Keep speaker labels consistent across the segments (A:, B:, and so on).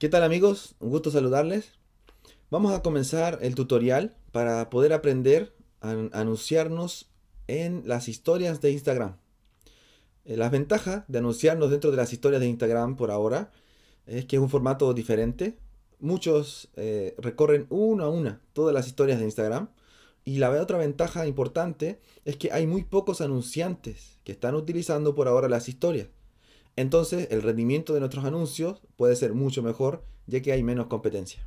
A: ¿Qué tal amigos? Un gusto saludarles. Vamos a comenzar el tutorial para poder aprender a anunciarnos en las historias de Instagram. Eh, las ventajas de anunciarnos dentro de las historias de Instagram por ahora es que es un formato diferente. Muchos eh, recorren una a una todas las historias de Instagram. Y la otra ventaja importante es que hay muy pocos anunciantes que están utilizando por ahora las historias entonces el rendimiento de nuestros anuncios puede ser mucho mejor ya que hay menos competencia.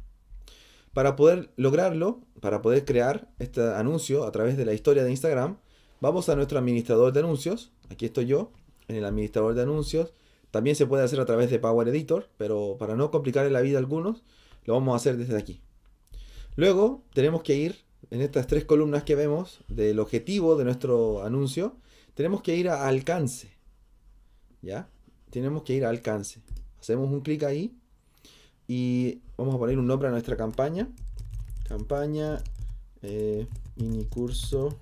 A: Para poder lograrlo, para poder crear este anuncio a través de la historia de Instagram, vamos a nuestro administrador de anuncios. Aquí estoy yo, en el administrador de anuncios. También se puede hacer a través de Power Editor, pero para no complicarle la vida a algunos, lo vamos a hacer desde aquí. Luego tenemos que ir en estas tres columnas que vemos del objetivo de nuestro anuncio, tenemos que ir a alcance. ¿Ya? tenemos que ir a alcance. Hacemos un clic ahí y vamos a poner un nombre a nuestra campaña. Campaña, eh, mini curso,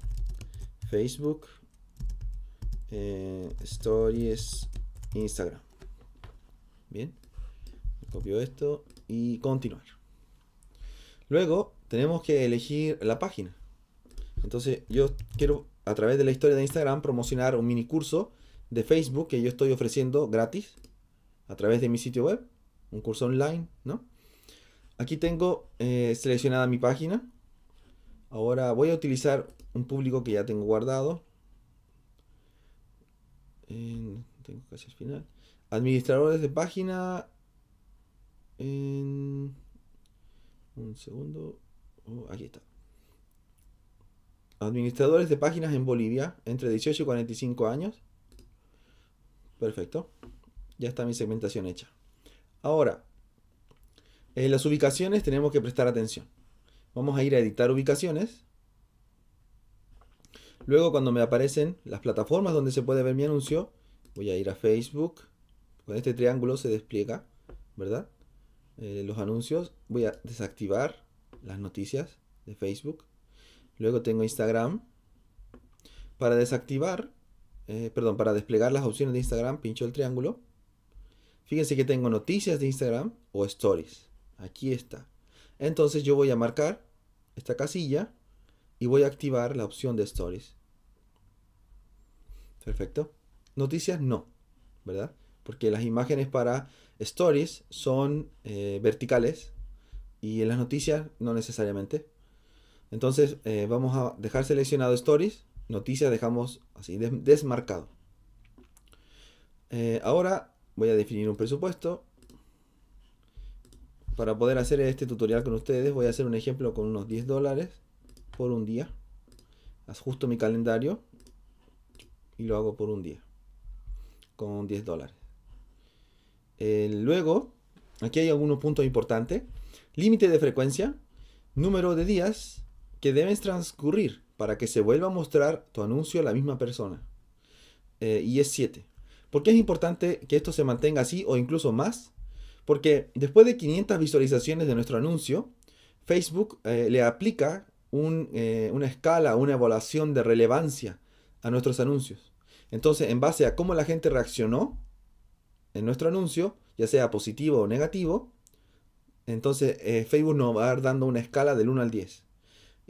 A: Facebook, eh, Stories, Instagram. Bien, copio esto y continuar. Luego tenemos que elegir la página. Entonces yo quiero a través de la historia de Instagram promocionar un mini curso de Facebook que yo estoy ofreciendo gratis a través de mi sitio web, un curso online, ¿no? Aquí tengo eh, seleccionada mi página. Ahora voy a utilizar un público que ya tengo guardado. tengo casi al final. Administradores de página. un segundo. Oh, aquí está. Administradores de páginas en Bolivia entre 18 y 45 años. Perfecto. Ya está mi segmentación hecha. Ahora, en las ubicaciones tenemos que prestar atención. Vamos a ir a editar ubicaciones. Luego cuando me aparecen las plataformas donde se puede ver mi anuncio, voy a ir a Facebook. Con este triángulo se despliega, ¿verdad? Eh, los anuncios. Voy a desactivar las noticias de Facebook. Luego tengo Instagram. Para desactivar eh, perdón, para desplegar las opciones de Instagram, pincho el triángulo. Fíjense que tengo noticias de Instagram o stories. Aquí está. Entonces yo voy a marcar esta casilla y voy a activar la opción de stories. Perfecto. Noticias no, ¿verdad? Porque las imágenes para stories son eh, verticales y en las noticias no necesariamente. Entonces eh, vamos a dejar seleccionado stories noticia dejamos así, desmarcado. Eh, ahora voy a definir un presupuesto. Para poder hacer este tutorial con ustedes voy a hacer un ejemplo con unos 10 dólares por un día. Ajusto mi calendario y lo hago por un día con 10 dólares. Eh, luego, aquí hay algunos puntos importantes. Límite de frecuencia, número de días que deben transcurrir para que se vuelva a mostrar tu anuncio a la misma persona. Eh, y es 7. ¿Por qué es importante que esto se mantenga así o incluso más? Porque después de 500 visualizaciones de nuestro anuncio, Facebook eh, le aplica eh, una escala, una evaluación de relevancia a nuestros anuncios. Entonces, en base a cómo la gente reaccionó en nuestro anuncio, ya sea positivo o negativo, entonces Facebook nos va a dar dando una escala del 1 al 10.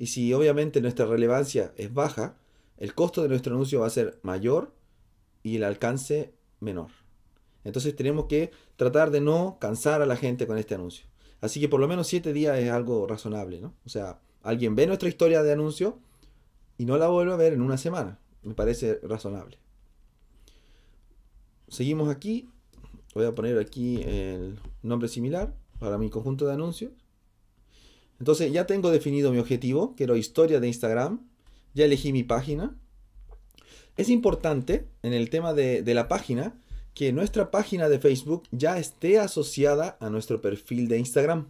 A: Y si obviamente nuestra relevancia es baja, el costo de nuestro anuncio va a ser mayor y el alcance menor. Entonces tenemos que tratar de no cansar a la gente con este anuncio. Así que por lo menos 7 días es algo razonable, ¿no? O sea, alguien ve nuestra historia de anuncio y no la vuelve a ver en una semana. Me parece razonable. Seguimos aquí. Voy a poner aquí el nombre similar para mi conjunto de anuncios. Entonces ya tengo definido mi objetivo, quiero historia de Instagram, ya elegí mi página. Es importante en el tema de, de la página que nuestra página de Facebook ya esté asociada a nuestro perfil de Instagram.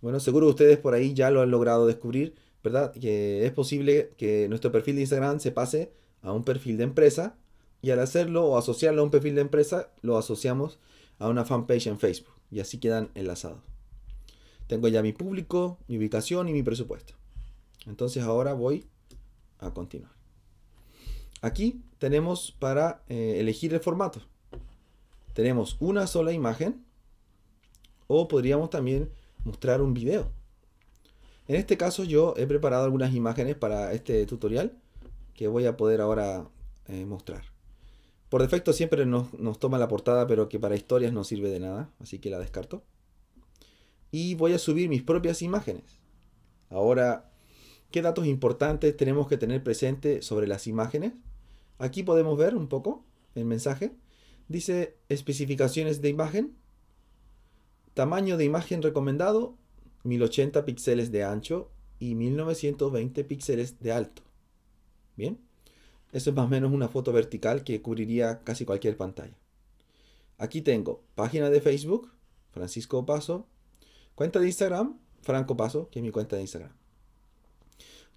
A: Bueno, seguro ustedes por ahí ya lo han logrado descubrir, ¿verdad? Que es posible que nuestro perfil de Instagram se pase a un perfil de empresa y al hacerlo o asociarlo a un perfil de empresa lo asociamos a una fanpage en Facebook y así quedan enlazados. Tengo ya mi público, mi ubicación y mi presupuesto. Entonces ahora voy a continuar. Aquí tenemos para eh, elegir el formato. Tenemos una sola imagen o podríamos también mostrar un video. En este caso yo he preparado algunas imágenes para este tutorial que voy a poder ahora eh, mostrar. Por defecto siempre nos toma la portada, pero que para historias no sirve de nada, así que la descarto y voy a subir mis propias imágenes. Ahora, ¿qué datos importantes tenemos que tener presente sobre las imágenes? Aquí podemos ver un poco el mensaje. Dice especificaciones de imagen, tamaño de imagen recomendado, 1080 píxeles de ancho y 1920 píxeles de alto. Bien, eso es más o menos una foto vertical que cubriría casi cualquier pantalla. Aquí tengo página de Facebook, Francisco Paso, Cuenta de Instagram, Franco Paso, que es mi cuenta de Instagram.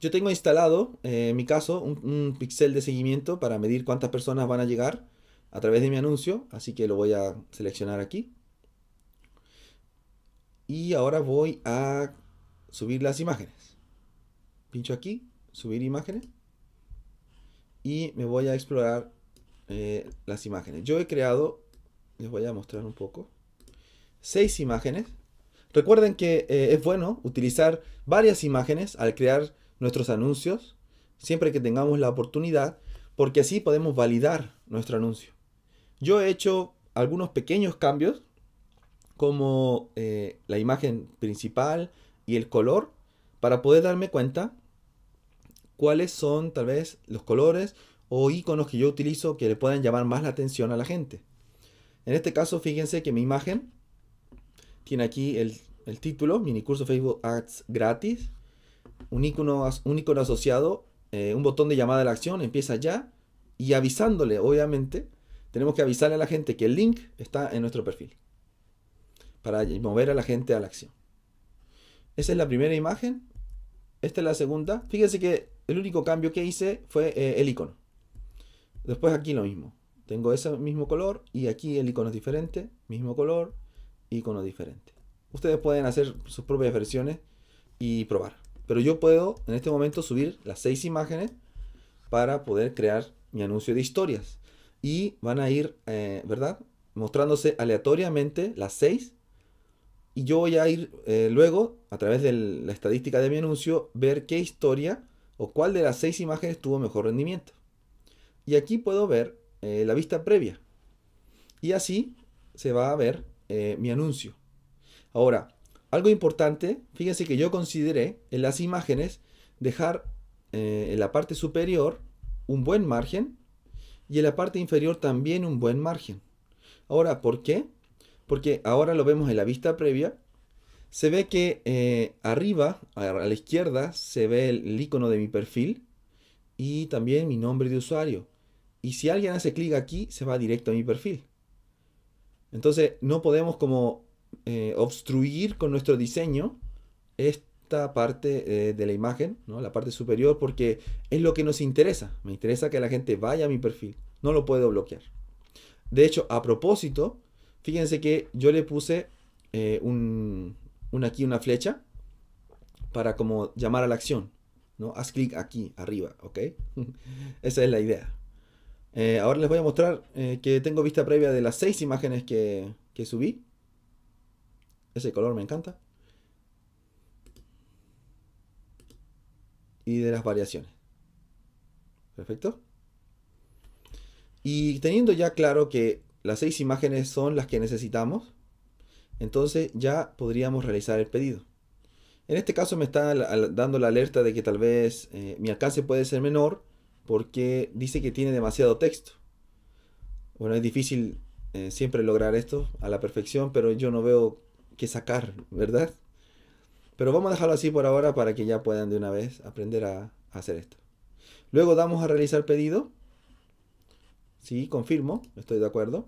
A: Yo tengo instalado, eh, en mi caso, un, un, pixel de seguimiento para medir cuántas personas van a llegar a través de mi anuncio, así que lo voy a seleccionar aquí. Y ahora voy a subir las imágenes. Pincho aquí, subir imágenes. Y me voy a explorar eh, las imágenes. Yo he creado, les voy a mostrar un poco, seis imágenes Recuerden que eh, es bueno utilizar varias imágenes al crear nuestros anuncios, siempre que tengamos la oportunidad, porque así podemos validar nuestro anuncio. Yo he hecho algunos pequeños cambios, como eh, la imagen principal y el color, para poder darme cuenta cuáles son tal vez los colores o iconos que yo utilizo que le puedan llamar más la atención a la gente. En este caso, fíjense que mi imagen tiene aquí el, título, mini curso Facebook Ads gratis, un icono, asociado, eh, un botón de llamada a la acción, empieza ya, y avisándole, obviamente, tenemos que avisarle a la gente que el link está en nuestro perfil, para mover a la gente a la acción. Esa es la primera imagen, esta es la segunda. Fíjense que el único cambio que hice fue eh, el icono. Después aquí lo mismo. Tengo ese mismo color y aquí el icono es diferente, mismo color, icono diferente, Ustedes pueden hacer sus propias versiones y probar. Pero yo puedo en este momento subir las seis imágenes para poder crear mi anuncio de historias. Y van a ir, eh, ¿verdad? Mostrándose aleatoriamente las seis. Y yo voy a ir eh, luego, a través de la estadística de mi anuncio, ver qué historia o cuál de las seis imágenes tuvo mejor rendimiento. Y aquí puedo ver eh, la vista previa. Y así se va a ver eh, mi anuncio. Ahora, algo importante, fíjense que yo consideré en las imágenes dejar eh, en la parte superior un buen margen y en la parte inferior también un buen margen. Ahora, ¿por qué? Porque ahora lo vemos en la vista previa. Se ve que eh, arriba, a la izquierda, se ve el icono de mi perfil y también mi nombre de usuario. Y si alguien hace clic aquí, se va directo a mi perfil. Entonces no podemos como eh, obstruir con nuestro diseño esta parte eh, de la imagen, la parte superior, porque es lo que nos interesa. Me interesa que la gente vaya a mi perfil. No lo puedo bloquear. De hecho, a propósito, fíjense que yo le puse eh, aquí una flecha para como llamar a la acción. ¿no? Haz clic aquí, arriba, ¿ok? Esa es la idea. Eh, ahora les voy a mostrar eh, que tengo vista previa de las seis imágenes que, subí. Ese color me encanta. Y de las variaciones. Perfecto. Y teniendo ya claro que las seis imágenes son las que necesitamos, entonces ya podríamos realizar el pedido. En este caso me está dando la alerta de que tal vez eh, mi alcance puede ser menor porque dice que tiene demasiado texto. Bueno, es difícil eh, siempre lograr esto a la perfección, pero yo no veo qué sacar, ¿verdad? Pero vamos a dejarlo así por ahora para que ya puedan de una vez aprender a hacer esto. Luego damos a realizar pedido. Sí, confirmo, estoy de acuerdo.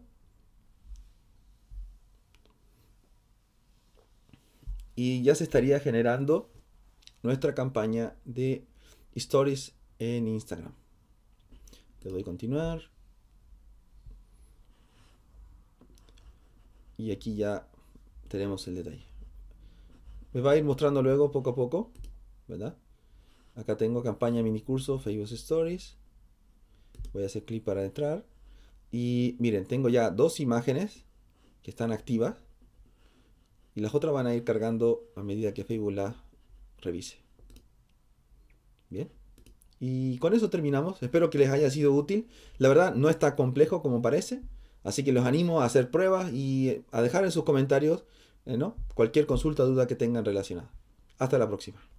A: Y ya se estaría generando nuestra campaña de stories en Instagram. Le doy continuar. Y aquí ya tenemos el detalle. Me va a ir mostrando luego poco a poco, ¿verdad? Acá tengo campaña mini curso, Facebook Stories. Voy a hacer clic para entrar. Y miren, tengo ya dos imágenes que están activas. Y las otras van a ir cargando a medida que Facebook la revise. Bien. Y con eso terminamos. Espero que les haya sido útil. La verdad, no está complejo como parece. Así que los animo a hacer pruebas y eh, a dejar en sus comentarios eh, cualquier consulta o duda que tengan relacionada. Hasta la próxima.